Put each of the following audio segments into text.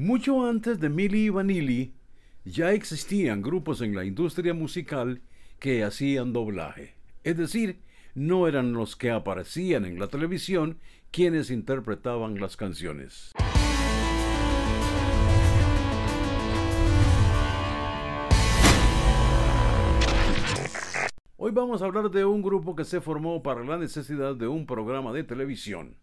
Mucho antes de y Vanilli, ya existían grupos en la industria musical que hacían doblaje. Es decir, no eran los que aparecían en la televisión quienes interpretaban las canciones. Hoy vamos a hablar de un grupo que se formó para la necesidad de un programa de televisión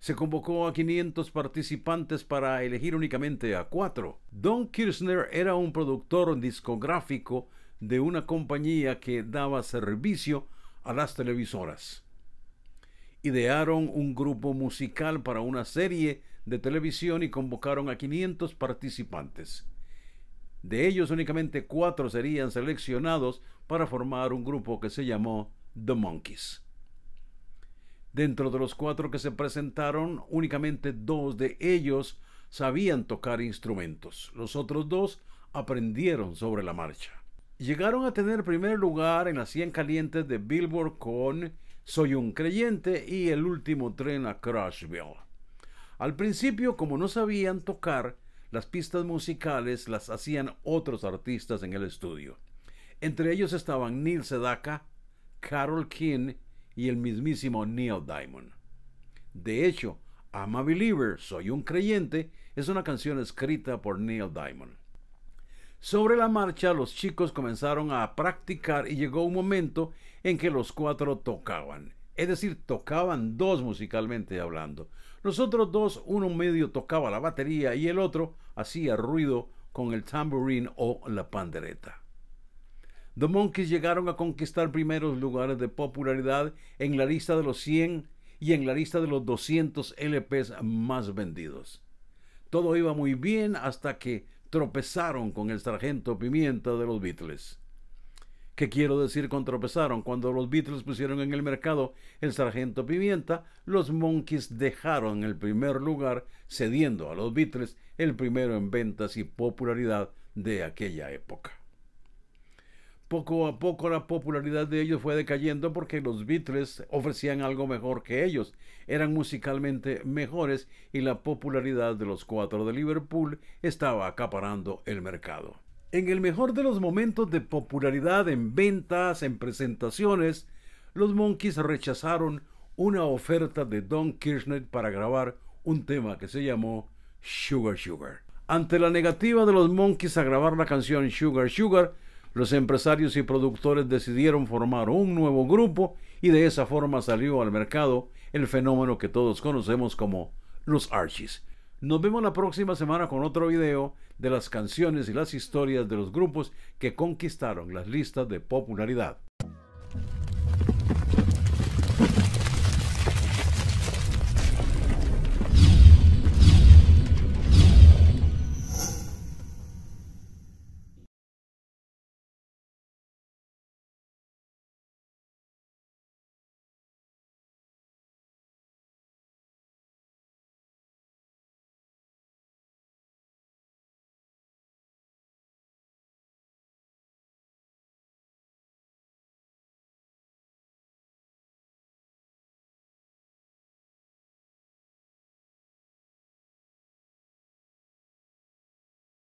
se convocó a 500 participantes para elegir únicamente a cuatro. Don Kirchner era un productor discográfico de una compañía que daba servicio a las televisoras. Idearon un grupo musical para una serie de televisión y convocaron a 500 participantes. De ellos únicamente cuatro serían seleccionados para formar un grupo que se llamó The Monkeys. Dentro de los cuatro que se presentaron, únicamente dos de ellos sabían tocar instrumentos. Los otros dos aprendieron sobre la marcha. Llegaron a tener primer lugar en las 100 calientes de Billboard con Soy un creyente y El último tren a Crashville. Al principio, como no sabían tocar, las pistas musicales las hacían otros artistas en el estudio. Entre ellos estaban Neil Sedaka, Carol King y el mismísimo Neil Diamond. De hecho, I'm a Believer, Soy un Creyente, es una canción escrita por Neil Diamond. Sobre la marcha, los chicos comenzaron a practicar y llegó un momento en que los cuatro tocaban. Es decir, tocaban dos musicalmente hablando. Los otros dos, uno medio tocaba la batería y el otro hacía ruido con el tamborín o la pandereta. The Monkeys llegaron a conquistar primeros lugares de popularidad en la lista de los 100 y en la lista de los 200 LPs más vendidos. Todo iba muy bien hasta que tropezaron con el sargento pimienta de los Beatles. ¿Qué quiero decir con tropezaron? Cuando los Beatles pusieron en el mercado el sargento pimienta, los Monkeys dejaron el primer lugar, cediendo a los Beatles el primero en ventas y popularidad de aquella época poco a poco la popularidad de ellos fue decayendo porque los Beatles ofrecían algo mejor que ellos, eran musicalmente mejores y la popularidad de los cuatro de Liverpool estaba acaparando el mercado. En el mejor de los momentos de popularidad en ventas, en presentaciones, los Monkeys rechazaron una oferta de Don Kirshner para grabar un tema que se llamó Sugar Sugar. Ante la negativa de los Monkeys a grabar la canción Sugar Sugar, los empresarios y productores decidieron formar un nuevo grupo y de esa forma salió al mercado el fenómeno que todos conocemos como los Archies. Nos vemos la próxima semana con otro video de las canciones y las historias de los grupos que conquistaron las listas de popularidad.